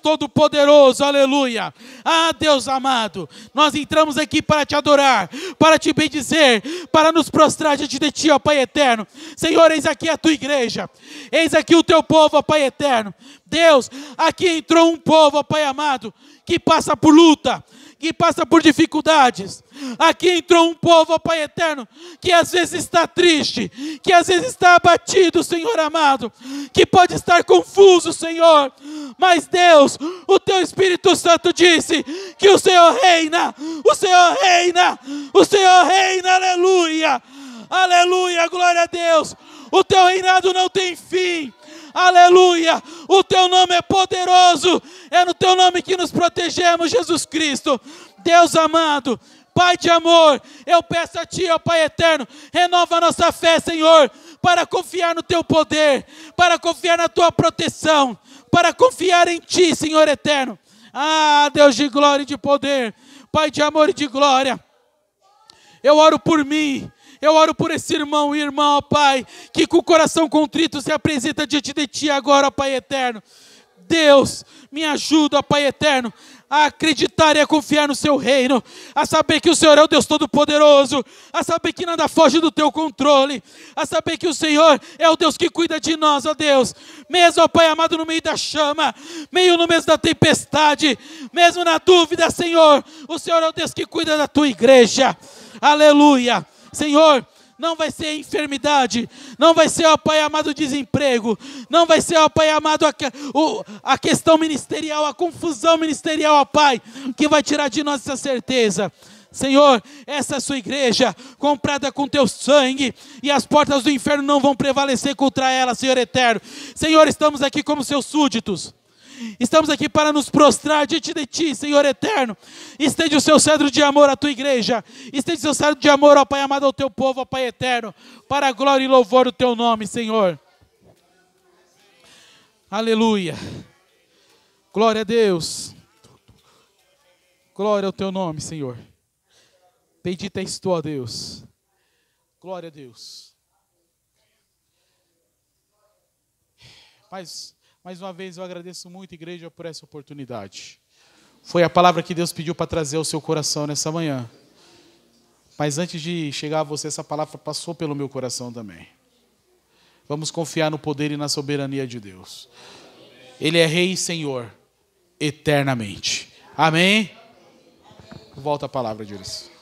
Todo-Poderoso, aleluia. Ah, Deus amado, nós entramos aqui para te adorar, para te bendizer, para nos prostrar diante de ti, ó Pai eterno. Senhor, eis aqui a tua igreja, eis aqui o teu povo, ó Pai eterno. Deus, aqui entrou um povo, ó Pai amado, que passa por luta, que passa por dificuldades. Aqui entrou um povo, ó Pai eterno, que às vezes está triste, que às vezes está abatido, Senhor amado, que pode estar confuso, Senhor. Mas Deus, o teu Espírito Santo disse que o Senhor reina, o Senhor reina, o Senhor reina, aleluia, aleluia, glória a Deus. O teu reinado não tem fim aleluia. O teu nome é poderoso, é no teu nome que nos protegemos, Jesus Cristo, Deus amado. Pai de amor, eu peço a Ti, ó Pai eterno, renova a nossa fé, Senhor, para confiar no Teu poder, para confiar na Tua proteção, para confiar em Ti, Senhor eterno. Ah, Deus de glória e de poder, Pai de amor e de glória, eu oro por mim, eu oro por esse irmão e irmã, ó Pai, que com o coração contrito se apresenta diante de Ti agora, ó Pai eterno. Deus, me ajuda, ó Pai eterno, a acreditar e a confiar no seu reino, a saber que o Senhor é o Deus Todo-Poderoso, a saber que nada foge do teu controle, a saber que o Senhor é o Deus que cuida de nós, ó Deus. Mesmo, ó Pai amado, no meio da chama, meio no meio da tempestade, mesmo na dúvida, Senhor, o Senhor é o Deus que cuida da tua igreja. Aleluia. Senhor, não vai ser enfermidade, não vai ser, o Pai amado, desemprego, não vai ser, o Pai amado, a, o, a questão ministerial, a confusão ministerial, ó Pai, que vai tirar de nós essa certeza. Senhor, essa é a sua igreja, comprada com teu sangue, e as portas do inferno não vão prevalecer contra ela, Senhor eterno. Senhor, estamos aqui como seus súditos. Estamos aqui para nos prostrar diante de Ti, Senhor eterno. Estende o seu cedro de amor à Tua igreja. Estende o seu cedro de amor, ó Pai amado, ao Teu povo, ó Pai eterno. Para a glória e louvor do Teu nome, Senhor. Aleluia. Glória a Deus. Glória ao Teu nome, Senhor. Bendita és Tu, ó Deus. Glória a Deus. Mas mais uma vez eu agradeço muito, igreja, por essa oportunidade. Foi a palavra que Deus pediu para trazer ao seu coração nessa manhã. Mas antes de chegar a você, essa palavra passou pelo meu coração também. Vamos confiar no poder e na soberania de Deus. Ele é Rei e Senhor eternamente. Amém? Volta a palavra, Jesus.